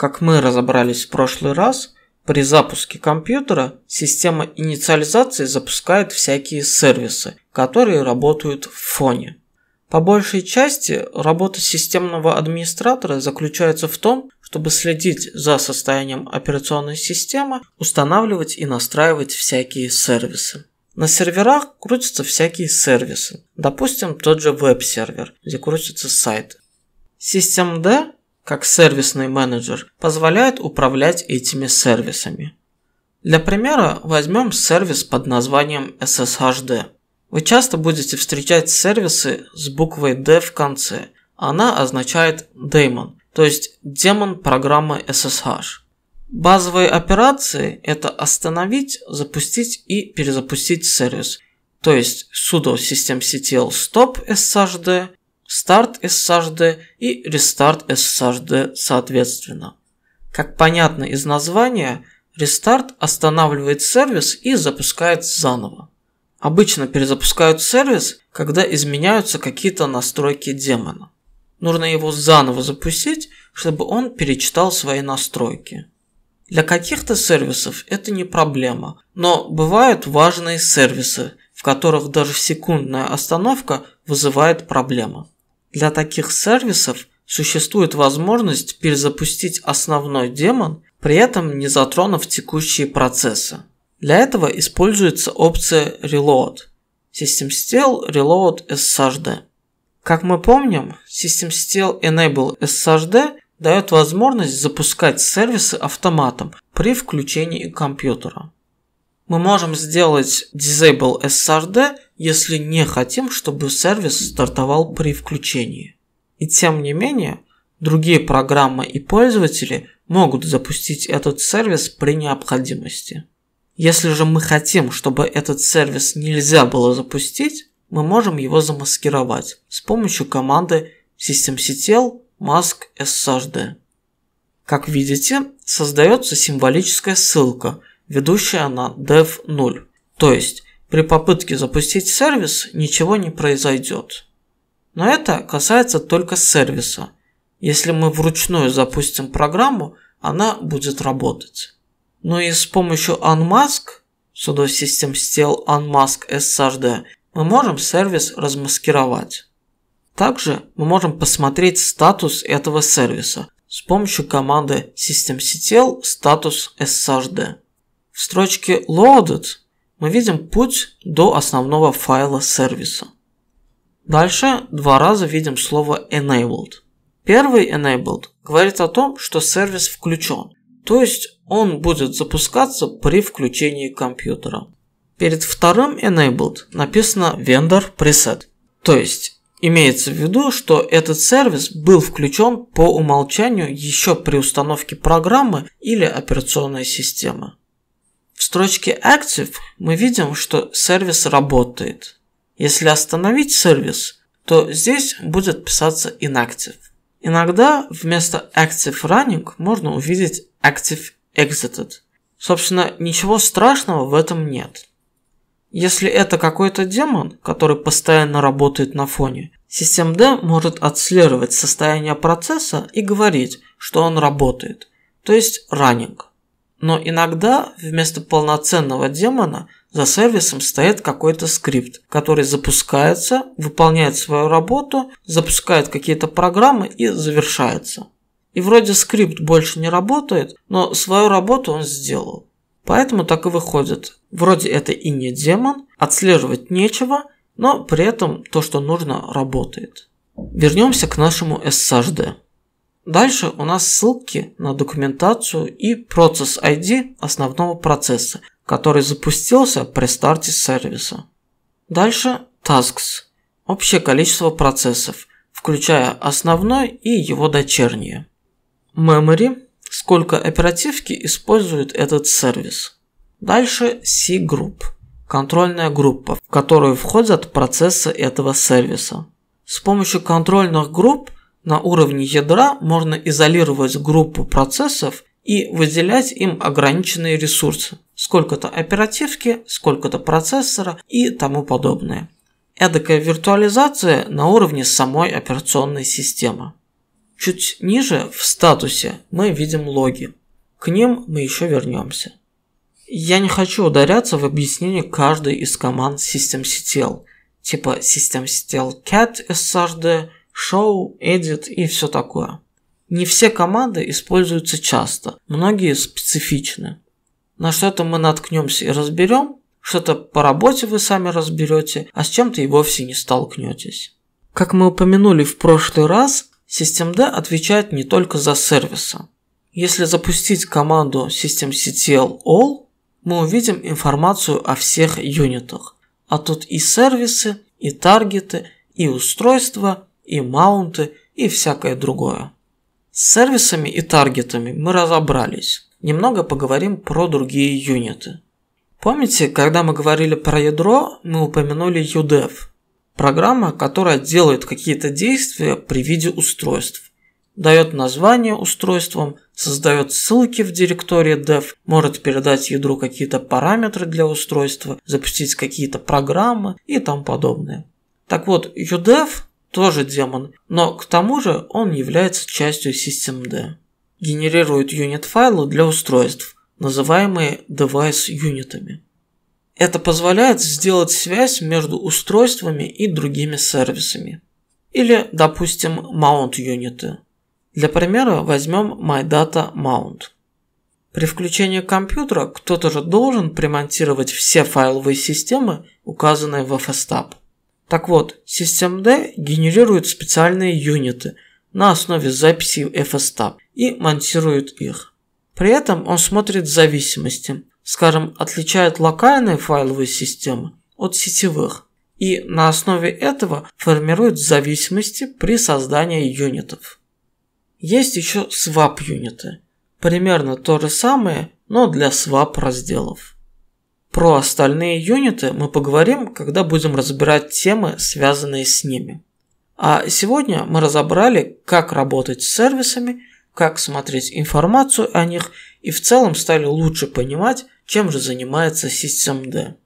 Как мы разобрались в прошлый раз, при запуске компьютера система инициализации запускает всякие сервисы, которые работают в фоне. По большей части работа системного администратора заключается в том, чтобы следить за состоянием операционной системы, устанавливать и настраивать всякие сервисы. На серверах крутятся всякие сервисы. Допустим, тот же веб-сервер, где крутятся сайты. SystemD как сервисный менеджер, позволяет управлять этими сервисами. Для примера возьмем сервис под названием SSHD. Вы часто будете встречать сервисы с буквой D в конце. Она означает daemon, то есть демон программы SSH. Базовые операции – это остановить, запустить и перезапустить сервис. То есть sudo systemctl stop sshd старт SHD и рестарт SHD соответственно. Как понятно из названия, рестарт останавливает сервис и запускает заново. Обычно перезапускают сервис, когда изменяются какие-то настройки демона. Нужно его заново запустить, чтобы он перечитал свои настройки. Для каких-то сервисов это не проблема, но бывают важные сервисы, в которых даже секундная остановка вызывает проблемы. Для таких сервисов существует возможность перезапустить основной демон, при этом не затронув текущие процессы. Для этого используется опция Reload. SystemSteel Reload SHD. Как мы помним, SystemSteel Enable SHD дает возможность запускать сервисы автоматом при включении компьютера мы можем сделать Disable SRD, если не хотим, чтобы сервис стартовал при включении. И тем не менее, другие программы и пользователи могут запустить этот сервис при необходимости. Если же мы хотим, чтобы этот сервис нельзя было запустить, мы можем его замаскировать с помощью команды systemctl mask srd. Как видите, создается символическая ссылка – ведущая на dev 0. То есть при попытке запустить сервис ничего не произойдет. Но это касается только сервиса. Если мы вручную запустим программу, она будет работать. Но и с помощью unmask, sudo system stl unmask srd, мы можем сервис размаскировать. Также мы можем посмотреть статус этого сервиса с помощью команды systemctl status srd. В строчке loaded мы видим путь до основного файла сервиса. Дальше два раза видим слово enabled. Первый enabled говорит о том, что сервис включен, то есть он будет запускаться при включении компьютера. Перед вторым enabled написано vendor preset, то есть Имеется в виду, что этот сервис был включен по умолчанию еще при установке программы или операционной системы строчке Active мы видим, что сервис работает. Если остановить сервис, то здесь будет писаться inactive. Иногда вместо active running можно увидеть active exited. Собственно, ничего страшного в этом нет. Если это какой-то демон, который постоянно работает на фоне, SystemD может отслеживать состояние процесса и говорить, что он работает, то есть running. Но иногда вместо полноценного демона за сервисом стоит какой-то скрипт, который запускается, выполняет свою работу, запускает какие-то программы и завершается. И вроде скрипт больше не работает, но свою работу он сделал. Поэтому так и выходит. Вроде это и не демон, отслеживать нечего, но при этом то, что нужно, работает. Вернемся к нашему SHD. Дальше у нас ссылки на документацию и процесс ID основного процесса, который запустился при старте сервиса. Дальше Tasks – общее количество процессов, включая основной и его дочерние. Memory – сколько оперативки использует этот сервис. Дальше C-Group – контрольная группа, в которую входят процессы этого сервиса. С помощью контрольных групп – на уровне ядра можно изолировать группу процессов и выделять им ограниченные ресурсы, сколько-то оперативки, сколько-то процессора и тому подобное. Эдакая виртуализация на уровне самой операционной системы. Чуть ниже в статусе мы видим логи. К ним мы еще вернемся. Я не хочу ударяться в объяснение каждой из команд SystemCTL, типа SystemCTL cat srd, шоу, эдит и все такое. Не все команды используются часто, многие специфичны. На что-то мы наткнемся и разберем, что-то по работе вы сами разберете, а с чем-то и вовсе не столкнетесь. Как мы упомянули в прошлый раз, SystemD отвечает не только за сервисы. Если запустить команду systemctl all, мы увидим информацию о всех юнитах. А тут и сервисы, и таргеты, и устройства, и маунты, и всякое другое. С сервисами и таргетами мы разобрались. Немного поговорим про другие юниты. Помните, когда мы говорили про ядро, мы упомянули UDEV – программа, которая делает какие-то действия при виде устройств. Дает название устройствам, создает ссылки в директории dev, может передать ядру какие-то параметры для устройства, запустить какие-то программы и тому подобное. Так вот, UDEV тоже демон, но к тому же он является частью Systemd. Генерирует юнит-файлы для устройств, называемые device-юнитами. Это позволяет сделать связь между устройствами и другими сервисами. Или, допустим, mount-юниты. Для примера возьмем MyData Mount. При включении компьютера кто-то же должен примонтировать все файловые системы, указанные в FSTAB. Так вот, SystemD генерирует специальные юниты на основе записей FSTAB и монтирует их. При этом он смотрит зависимости, скажем, отличает локальные файловые системы от сетевых и на основе этого формирует зависимости при создании юнитов. Есть еще swap юниты, примерно то же самое, но для swap разделов. Про остальные юниты мы поговорим, когда будем разбирать темы, связанные с ними. А сегодня мы разобрали, как работать с сервисами, как смотреть информацию о них и в целом стали лучше понимать, чем же занимается SystemD.